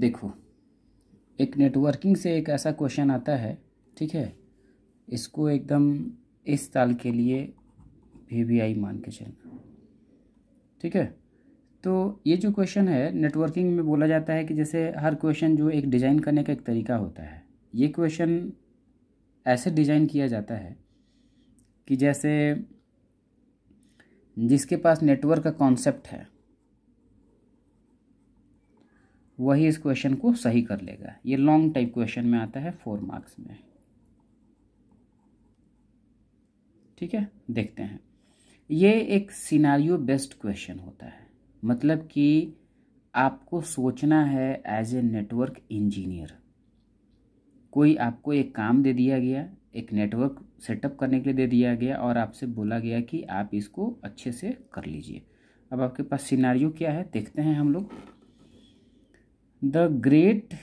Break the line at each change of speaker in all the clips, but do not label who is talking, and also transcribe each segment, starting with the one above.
देखो एक नेटवर्किंग से एक ऐसा क्वेश्चन आता है ठीक है इसको एकदम इस साल के लिए वी वी आई मान के चलना ठीक है तो ये जो क्वेश्चन है नेटवर्किंग में बोला जाता है कि जैसे हर क्वेश्चन जो एक डिज़ाइन करने का एक तरीका होता है ये क्वेश्चन ऐसे डिज़ाइन किया जाता है कि जैसे जिसके पास नेटवर्क का कॉन्सेप्ट है वही इस क्वेश्चन को सही कर लेगा ये लॉन्ग टाइप क्वेश्चन में आता है फोर मार्क्स में ठीक है देखते हैं ये एक सिनारियो बेस्ड क्वेश्चन होता है मतलब कि आपको सोचना है एज ए नेटवर्क इंजीनियर कोई आपको एक काम दे दिया गया एक नेटवर्क सेटअप करने के लिए दे दिया गया और आपसे बोला गया कि आप इसको अच्छे से कर लीजिए अब आपके पास सिनारियो क्या है देखते हैं हम लोग द ग्रेट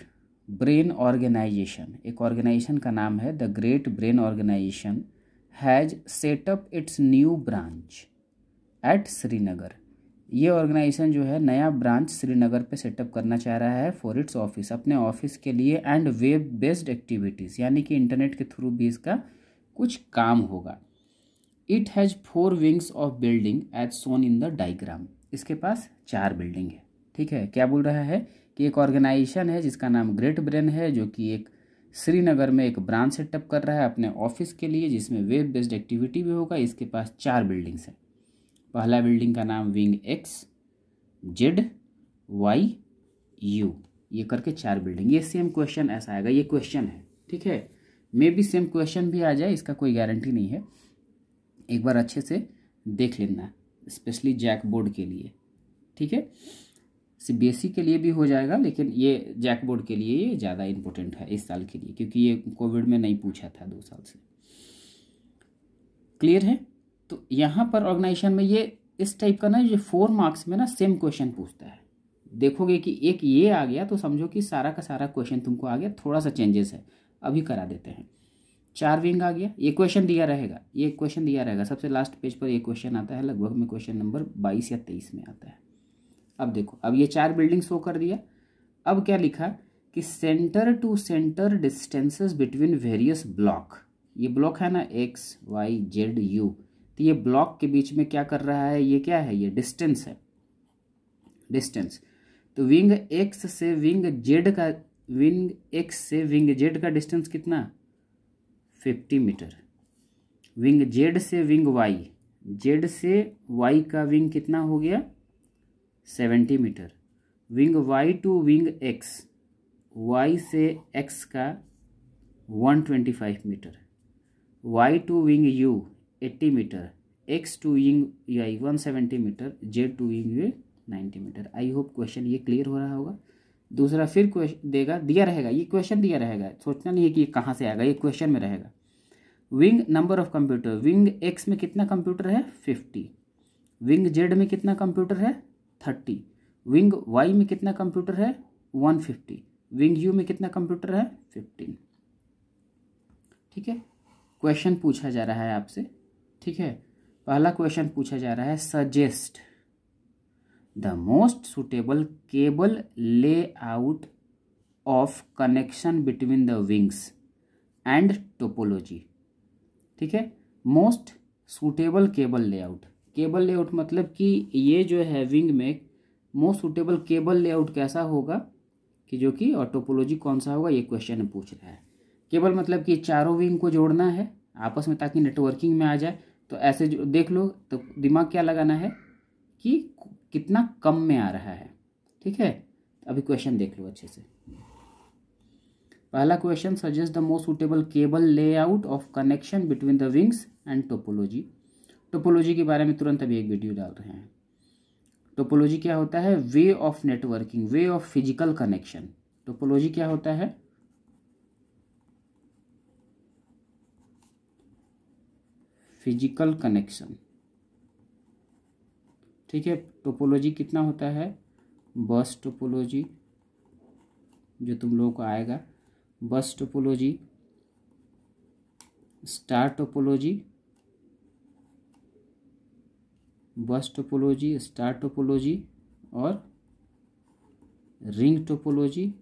ब्रेन ऑर्गेनाइजेशन एक ऑर्गेनाइजेशन का नाम है the great brain organization has set up its new branch at Srinagar ये ऑर्गेनाइजेशन जो है नया ब्रांच श्रीनगर पे सेटअप करना चाह रहा है फॉर इट्स ऑफिस अपने ऑफिस के लिए एंड वेब बेस्ड एक्टिविटीज़ यानी कि इंटरनेट के थ्रू भी इसका कुछ काम होगा it has four wings of building as shown in the diagram इसके पास चार बिल्डिंग है ठीक है क्या बोल रहा है कि एक ऑर्गेनाइजेशन है जिसका नाम ग्रेट ब्रेन है जो कि एक श्रीनगर में एक ब्रांच सेटअप कर रहा है अपने ऑफिस के लिए जिसमें वेब बेस्ड एक्टिविटी भी होगा इसके पास चार बिल्डिंग्स हैं पहला बिल्डिंग का नाम wing X Z Y U ये करके चार बिल्डिंग ये सेम क्वेश्चन ऐसा आएगा ये क्वेश्चन है ठीक है मे बी सेम क्वेश्चन भी आ जाए इसका कोई गारंटी नहीं है एक बार अच्छे से देख लेना स्पेशली जैक बोर्ड के लिए ठीक है सी e के लिए भी हो जाएगा लेकिन ये जैक बोर्ड के लिए ये ज़्यादा इम्पोर्टेंट है इस साल के लिए क्योंकि ये कोविड में नहीं पूछा था दो साल से क्लियर है तो यहाँ पर ऑर्गेनाइजेशन में ये इस टाइप का ना ये फोर मार्क्स में ना सेम क्वेश्चन पूछता है देखोगे कि एक ये आ गया तो समझो कि सारा का सारा क्वेश्चन तुमको आ गया थोड़ा सा चेंजेस है अभी करा देते हैं चार विंग आ गया ये क्वेश्चन दिया रहेगा ये क्वेश्चन दिया रहेगा सबसे लास्ट पेज पर ये क्वेश्चन आता है लगभग में क्वेश्चन नंबर बाईस या तेईस में आता है अब देखो अब ये चार बिल्डिंग शो कर दिया अब क्या लिखा कि center to center distances between various block ये ब्लॉक है ना एक्स वाई जेड यू तो ये ब्लॉक के बीच में क्या कर रहा है ये क्या है ये डिस्टेंस है डिस्टेंस तो विंग एक्स से विंग जेड का विंग एक्स से विंग जेड का डिस्टेंस कितना फिफ्टी मीटर विंग जेड से विंग वाई जेड से वाई का विंग कितना हो गया seventy meter wing Y to wing X Y से एक्स का one twenty five meter Y to wing U eighty meter X to wing I one seventy meter Z to wing U ninety meter I hope question ये clear हो रहा होगा दूसरा फिर question देगा दिया रहेगा ये क्वेश्चन दिया रहेगा सोचना नहीं है कि ये कहाँ से आएगा ये क्वेश्चन में रहेगा wing number of computer wing X में कितना कंप्यूटर है फिफ्टी विंग जेड में कितना कंप्यूटर है थर्टी विंग वाई में कितना कंप्यूटर है वन फिफ्टी विंग यू में कितना कंप्यूटर है फिफ्टीन ठीक है क्वेश्चन पूछा जा रहा है आपसे ठीक है पहला क्वेश्चन पूछा जा रहा है suggest the most suitable cable out of connection between the wings and topology ठीक है most suitable cable layout cable layout मतलब कि ये जो है विंग में मोस्ट सुटेबल केबल लेआउट कैसा होगा कि जो कि ऑटोपोलॉजी कौन सा होगा ये क्वेश्चन पूछ रहा है केबल मतलब कि चारों विंग को जोड़ना है आपस में ताकि नेटवर्किंग में आ जाए तो ऐसे जो देख लो तो दिमाग क्या लगाना है कि कितना कम में आ रहा है ठीक है अभी क्वेश्चन देख लो अच्छे से पहला question suggest the most suitable cable layout of connection between the wings and topology topology के बारे में तुरंत अभी एक वीडियो डाल रहे हैं टोपोलॉजी क्या होता है way of networking way of physical connection topology क्या होता है फिजिकल कनेक्शन ठीक है टोपोलॉजी कितना होता है बस टोपोलॉजी जो तुम लोगों को आएगा bus topology star topology bus topology star topology और रिंग टोपोलॉजी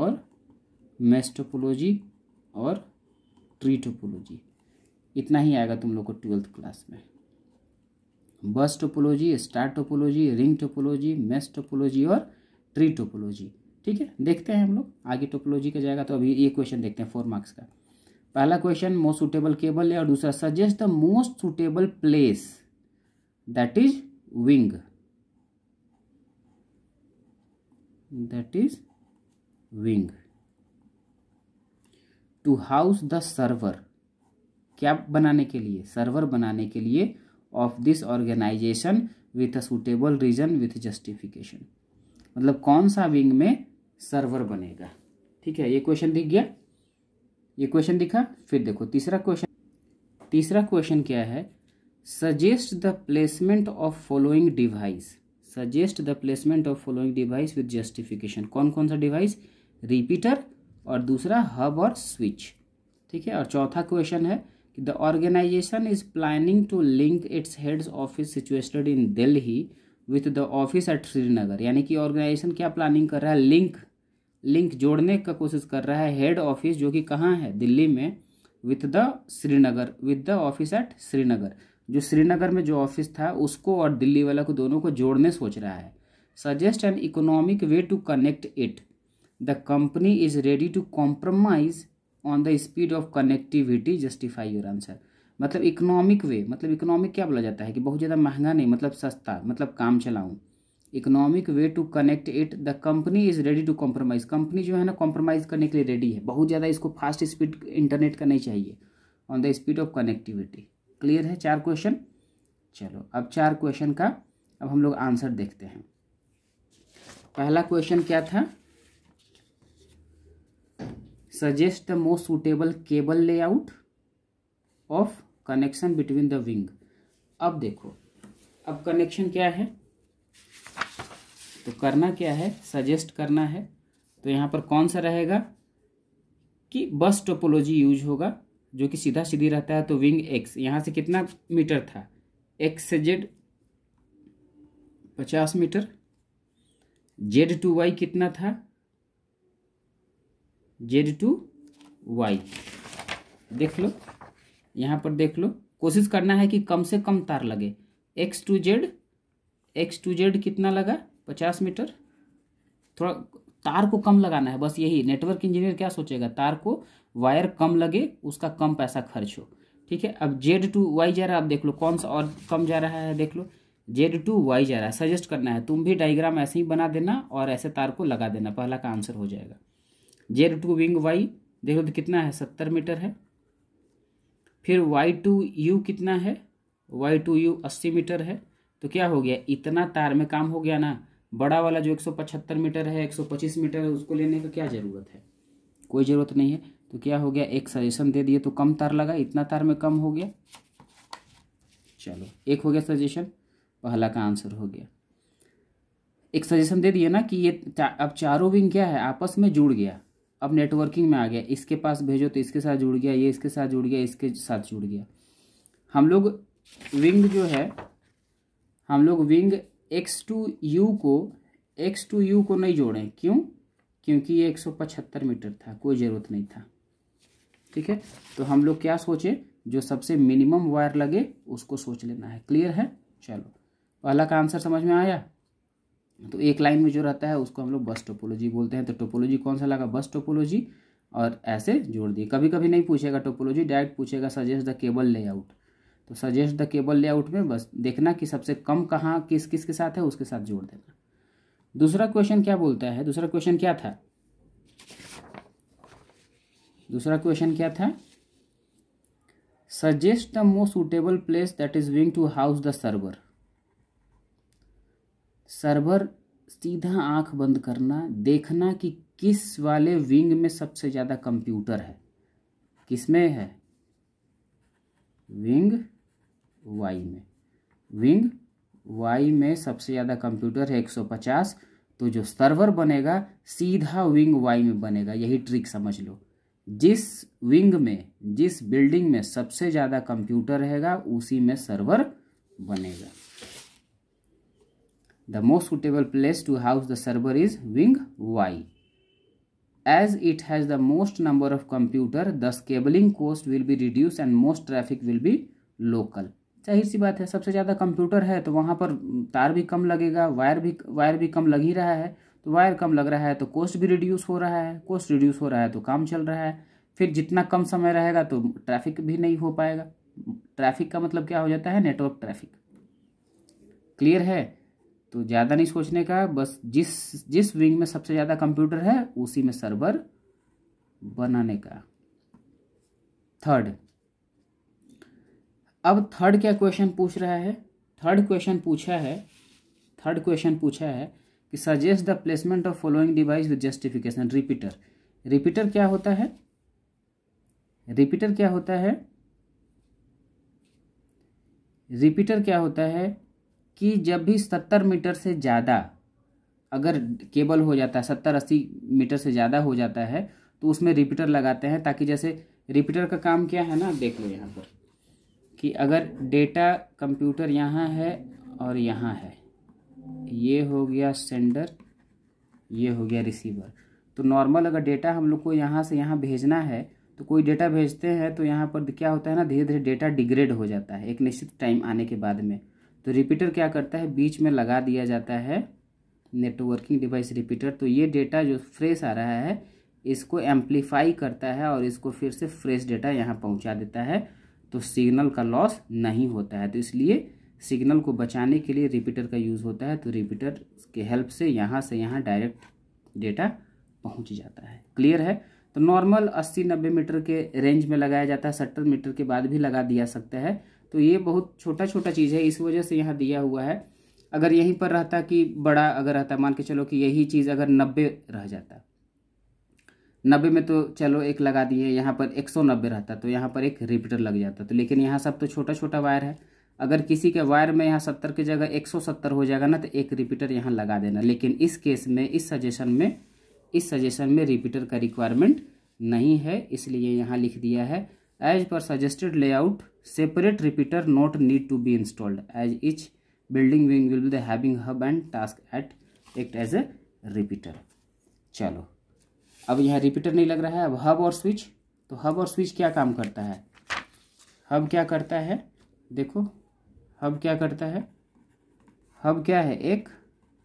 और मैश टोपोलॉजी और ट्री टोपोलॉजी इतना ही आएगा तुम लोग को ट्वेल्थ क्लास में bus topology star topology ring topology mesh topology और ट्री टोपोलॉजी ठीक है देखते हैं हम लोग आगे टोपोलॉजी का जाएगा तो अभी ये क्वेश्चन देखते हैं फोर मार्क्स का पहला क्वेश्चन मोस्ट सुटेबल केबल है और दूसरा suggest the most suitable place that is wing that is wing to house the server क्या बनाने के लिए सर्वर बनाने के लिए of this organization with a suitable reason with justification मतलब कौन सा विंग में सर्वर बनेगा ठीक है ये क्वेश्चन दिख गया ये क्वेश्चन दिखा फिर देखो तीसरा क्वेश्चन तीसरा क्वेश्चन क्या है suggest the placement of following device suggest the placement of following device with justification कौन कौन सा डिवाइस रिपीटर और दूसरा हब और स्विच ठीक है और चौथा क्वेश्चन है कि the organization is planning to link its heads office situated in Delhi with the office at Srinagar यानी कि ऑर्गेनाइजेशन क्या प्लानिंग कर रहा है लिंक लिंक जोड़ने का कोशिश कर रहा है हेड ऑफिस जो कि कहाँ है दिल्ली में with the Srinagar with the office at Srinagar जो श्रीनगर में जो ऑफिस था उसको और दिल्ली वाला को दोनों को जोड़ने सोच रहा है suggest an economic way to connect it the company is ready to compromise on the speed of connectivity justify your answer मतलब इकोनॉमिक वे मतलब इकोनॉमिक क्या बोला जाता है कि बहुत ज़्यादा महंगा नहीं मतलब सस्ता मतलब काम चलाऊँ economic way to connect it the company is ready to compromise company जो है ना कॉम्प्रोमाइज़ करने के लिए रेडी है बहुत ज़्यादा इसको फास्ट स्पीड इंटरनेट का नहीं चाहिए on the speed of connectivity clear है चार क्वेश्चन चलो अब चार क्वेश्चन का अब हम लोग आंसर देखते हैं पहला क्वेश्चन क्या था suggest the most suitable cable layout of connection between the wing अब देखो अब कनेक्शन क्या है तो करना क्या है सजेस्ट करना है तो यहाँ पर कौन सा रहेगा कि बस टोपोलॉजी यूज होगा जो कि सीधा सीधी रहता है तो विंग एक्स यहाँ से कितना मीटर था एक्स से जेड पचास मीटर जेड टू वाई कितना था जेड टू वाई देख लो यहाँ पर देख लो कोशिश करना है कि कम से कम तार लगे X to Z X to Z कितना लगा पचास मीटर थोड़ा तार को कम लगाना है बस यही नेटवर्क इंजीनियर क्या सोचेगा तार को वायर कम लगे उसका कम पैसा खर्च हो ठीक है अब जेड टू वाई जा रहा है आप देख लो कौन सा और कम जा रहा है देख लो जेड टू वाई जा रहा है सजेस्ट करना है तुम भी डायग्राम ऐसे ही बना देना और ऐसे तार को लगा देना पहला का आंसर हो जाएगा जेड टू विंग वाई देख लो तो कितना है सत्तर मीटर है फिर वाई टू यू कितना है वाई टू यू अस्सी मीटर है तो क्या हो गया इतना तार में काम हो गया ना बड़ा वाला जो 175 मीटर है 125 मीटर है उसको लेने का क्या ज़रूरत है कोई ज़रूरत नहीं है तो क्या हो गया एक सजेशन दे दिए तो कम तार लगा इतना तार में कम हो गया चलो एक हो गया सजेशन पहला का आंसर हो गया एक सजेशन दे दिए ना कि ये अब चारों विंग क्या है आपस में जुड़ गया अब नेटवर्किंग में आ गया इसके पास भेजो तो इसके साथ जुड़ गया ये इसके साथ जुड़ गया इसके साथ जुड़ गया हम लोग विंग जो है हम लोग विंग एक्स टू यू को एक्स टू यू को नहीं जोड़ें क्यों क्योंकि ये 175 मीटर था कोई ज़रूरत नहीं था ठीक है तो हम लोग क्या सोचे जो सबसे मिनिमम वायर लगे उसको सोच लेना है क्लियर है चलो पहला का आंसर समझ में आया तो एक लाइन में जो रहता है उसको हम लोग बस टोपोलॉजी बोलते हैं तो टोपोलॉजी कौन सा लगा बस टोपोलॉजी और ऐसे जोड़ दिए कभी कभी नहीं पूछेगा टोपोलॉजी डायरेक्ट पूछेगा सजेस्ट द केबल लेआउट तो सजेस्ट द केबल लेआउट में बस देखना कि सबसे कम कहाँ किस किस के साथ है उसके साथ जोड़ देना दूसरा क्वेश्चन क्या बोलता है दूसरा क्वेश्चन क्या था दूसरा क्वेश्चन क्या था suggest the most suitable place that is wing to house the server server सीधा आंख बंद करना देखना कि किस वाले विंग में सबसे ज़्यादा कंप्यूटर है किसमें है विंग वाई में विंग वाई में सबसे ज़्यादा कंप्यूटर है 150 तो जो सर्वर बनेगा सीधा विंग वाई में बनेगा यही ट्रिक समझ लो जिस विंग में जिस बिल्डिंग में सबसे ज़्यादा कंप्यूटर रहेगा उसी में सर्वर बनेगा the most suitable place to house the server is wing Y As it has the most number of computer, thus cabling cost will be reduced and most traffic will be local. जाहिर सी बात है सबसे ज़्यादा computer है तो वहाँ पर तार भी कम लगेगा वायर भी वायर भी कम लग ही रहा है तो वायर कम लग रहा है तो कॉस्ट भी रिड्यूस हो रहा है कॉस्ट रिड्यूस हो रहा है तो काम चल रहा है फिर जितना कम समय रहेगा तो ट्रैफिक भी नहीं हो पाएगा ट्रैफिक का मतलब क्या हो जाता है नेटवर्क ट्रैफिक क्लियर है तो ज़्यादा नहीं सोचने का बस जिस जिस विंग में सबसे ज़्यादा कंप्यूटर है उसी में सर्वर बनाने का थर्ड अब थर्ड क्या क्वेश्चन पूछ रहा है थर्ड क्वेश्चन पूछा है थर्ड क्वेश्चन पूछा है कि suggest the placement of following device with justification repeater repeater क्या होता है रिपीटर क्या होता है रिपीटर क्या होता है कि जब भी सत्तर मीटर से ज़्यादा अगर केबल हो जाता है सत्तर अस्सी मीटर से ज़्यादा हो जाता है तो उसमें रिपीटर लगाते हैं ताकि जैसे रिपीटर का काम क्या है ना देख लो यहाँ पर कि अगर डेटा कंप्यूटर यहाँ है और यहाँ है ये हो गया सेंडर ये हो गया रिसीवर तो नॉर्मल अगर डेटा हम लोग को यहाँ से यहाँ भेजना है तो कोई डेटा भेजते हैं तो यहाँ पर क्या होता है ना धीरे धीरे डेटा डिग्रेड हो जाता है एक निश्चित टाइम आने के बाद में तो रिपीटर क्या करता है बीच में लगा दिया जाता है नेटवर्किंग डिवाइस रिपीटर तो ये डेटा जो फ्रेश आ रहा है इसको एम्पलीफाई करता है और इसको फिर से फ्रेश डेटा यहाँ पहुँचा देता है तो सिग्नल का लॉस नहीं होता है तो इसलिए सिग्नल को बचाने के लिए रिपीटर का यूज़ होता है तो रिपीटर के हेल्प से यहाँ से यहाँ डायरेक्ट डेटा पहुँच जाता है क्लियर है तो नॉर्मल 80-90 मीटर के रेंज में लगाया जाता है सत्तर मीटर के बाद भी लगा दिया सकता है तो ये बहुत छोटा छोटा चीज़ है इस वजह से यहाँ दिया हुआ है अगर यहीं पर रहता कि बड़ा अगर रहता मान के चलो कि यही चीज़ अगर नब्बे रह जाता नब्बे में तो चलो एक लगा दिए यहाँ पर एक सौ नब्बे रहता तो यहाँ पर एक रिपीटर लग जाता तो लेकिन यहाँ सब तो छोटा छोटा वायर है अगर किसी के वायर में यहाँ सत्तर की जगह एक सौ सत्तर हो जाएगा ना तो एक रिपीटर यहाँ लगा देना लेकिन इस केस में इस सजेशन में इस सजेशन में रिपीटर का रिक्वायरमेंट नहीं है इसलिए यहाँ लिख दिया है as per suggested layout separate repeater not need to be installed as each building wing will be having hub and task at act as a repeater चलो अब यहाँ रिपीटर नहीं लग रहा है अब हब और स्विच तो हब और स्विच क्या काम करता है हब क्या करता है देखो हब क्या करता है हब क्या है एक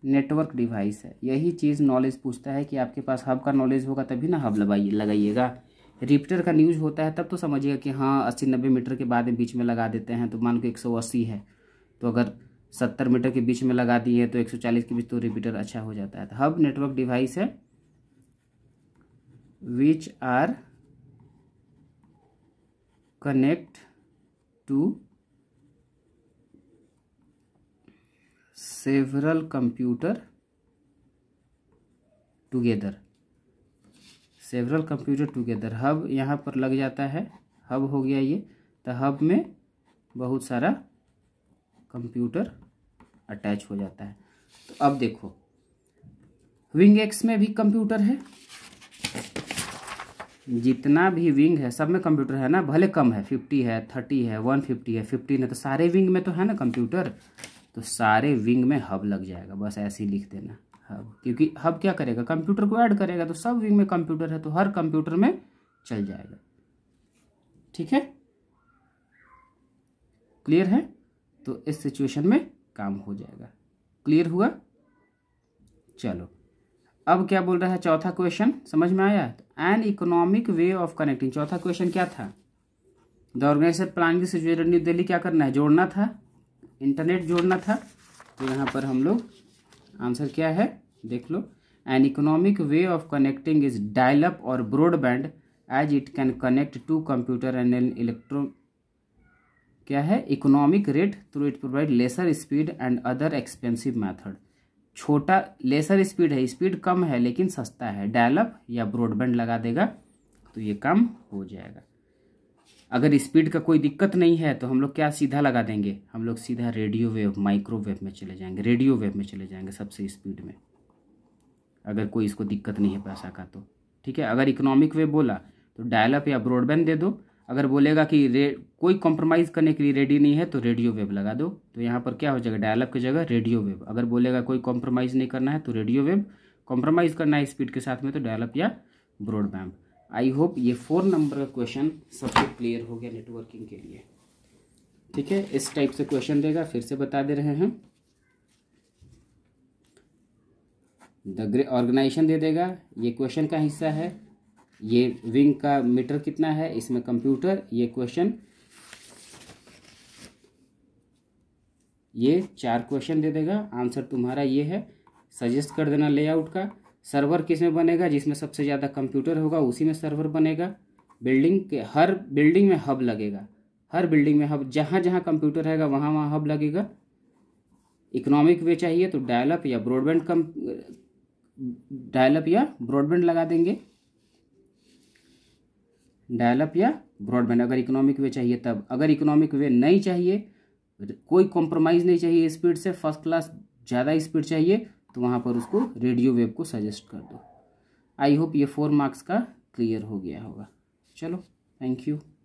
नेटवर्क डिवाइस है यही चीज़ नॉलेज पूछता है कि आपके पास हब का नॉलेज होगा तभी ना हब लगाइए लगाइएगा रिप्टर का न्यूज होता है तब तो समझिएगा कि हाँ अस्सी नब्बे मीटर के बाद बीच में लगा देते हैं तो मान को एक सौ अस्सी है तो अगर सत्तर मीटर के बीच में लगा दिए तो एक सौ चालीस के बीच तो रिपीटर अच्छा हो जाता है तो हब नेटवर्क डिवाइस है which are connect to several computer together several computer together hub यहाँ पर लग जाता है हब हो गया ये तो हब में बहुत सारा कंप्यूटर अटैच हो जाता है तो अब देखो विंग एक्स में भी कंप्यूटर है जितना भी विंग है सब में कंप्यूटर है ना भले कम है फिफ्टी है थर्टी है वन फिफ्टी है फिफ्टीन है तो सारे विंग में तो है ना कंप्यूटर तो सारे विंग में हब लग जाएगा बस ऐसे ही लिख देना हब हाँ, क्योंकि हब क्या करेगा कंप्यूटर को ऐड करेगा तो सब विंग में कंप्यूटर है तो हर कंप्यूटर में चल जाएगा ठीक है क्लियर है तो इस सिचुएशन में काम हो जाएगा क्लियर हुआ चलो अब क्या बोल रहा है चौथा क्वेश्चन समझ में आया an economic way of connecting चौथा क्वेश्चन क्या था द ऑर्गेनाइजर की सिचुएशन न्यू दिल्ली क्या करना है जोड़ना था इंटरनेट जोड़ना था तो यहाँ पर हम लोग आंसर क्या है देख लो an economic way of connecting is dial up और broadband as it can connect to computer and an electro क्या है economic rate through it provide lesser speed and other expensive method छोटा लेसर स्पीड है speed कम है लेकिन सस्ता है डायलअप या ब्रॉडबैंड लगा देगा तो ये काम हो जाएगा अगर स्पीड का कोई दिक्कत नहीं है तो हम लोग क्या सीधा लगा देंगे हम लोग सीधा रेडियो वेव माइक्रोवेव में चले जाएंगे रेडियो वेव में चले जाएंगे सबसे स्पीड में अगर कोई इसको दिक्कत नहीं है पैसा का तो ठीक है अगर इकोनॉमिक वेव बोला तो डायलअप या ब्रॉडबैंड दे दो अगर बोलेगा कि रे कोई कॉम्प्रोमाइज़ करने के लिए रेडी नहीं है तो रेडियो वेव लगा दो तो यहाँ पर क्या हो जाएगा डायलअप की जगह रेडियो वेव अगर बोलेगा कोई कॉम्प्रोमाइज़ नहीं करना है तो रेडियो वेव कॉम्प्रोमाइज़ करना है स्पीड के साथ में तो डायलअप या ब्रॉडबैंड आई होप ये फोर नंबर का क्वेश्चन सबसे क्लियर हो गया नेटवर्किंग के लिए ठीक है इस टाइप से क्वेश्चन देगा फिर से बता दे रहे हैं द ऑर्गेनाइजेशन दे देगा ये क्वेश्चन का हिस्सा है ये विंग का मीटर कितना है इसमें कंप्यूटर ये क्वेश्चन ये चार क्वेश्चन दे देगा आंसर तुम्हारा ये है सजेस्ट कर देना लेआउट का सर्वर किस में बनेगा जिसमें सबसे ज़्यादा कंप्यूटर होगा उसी में सर्वर बनेगा बिल्डिंग के हर बिल्डिंग में हब लगेगा हर बिल्डिंग में हब जहाँ जहाँ कंप्यूटर रहेगा वहाँ वहाँ हब लगेगा इकोनॉमिक वे चाहिए तो डायलप या ब्रॉडबैंड कम डायलप या ब्रॉडबैंड लगा देंगे डायलप या ब्रॉडबैंड अगर इकोनॉमिक वे चाहिए तब अगर इकोनॉमिक वे नहीं चाहिए कोई कॉम्प्रोमाइज़ नहीं चाहिए स्पीड से फर्स्ट क्लास ज़्यादा स्पीड चाहिए तो वहाँ पर उसको रेडियो वेव को सजेस्ट कर दो आई होप ये फोर मार्क्स का क्लियर हो गया होगा चलो थैंक यू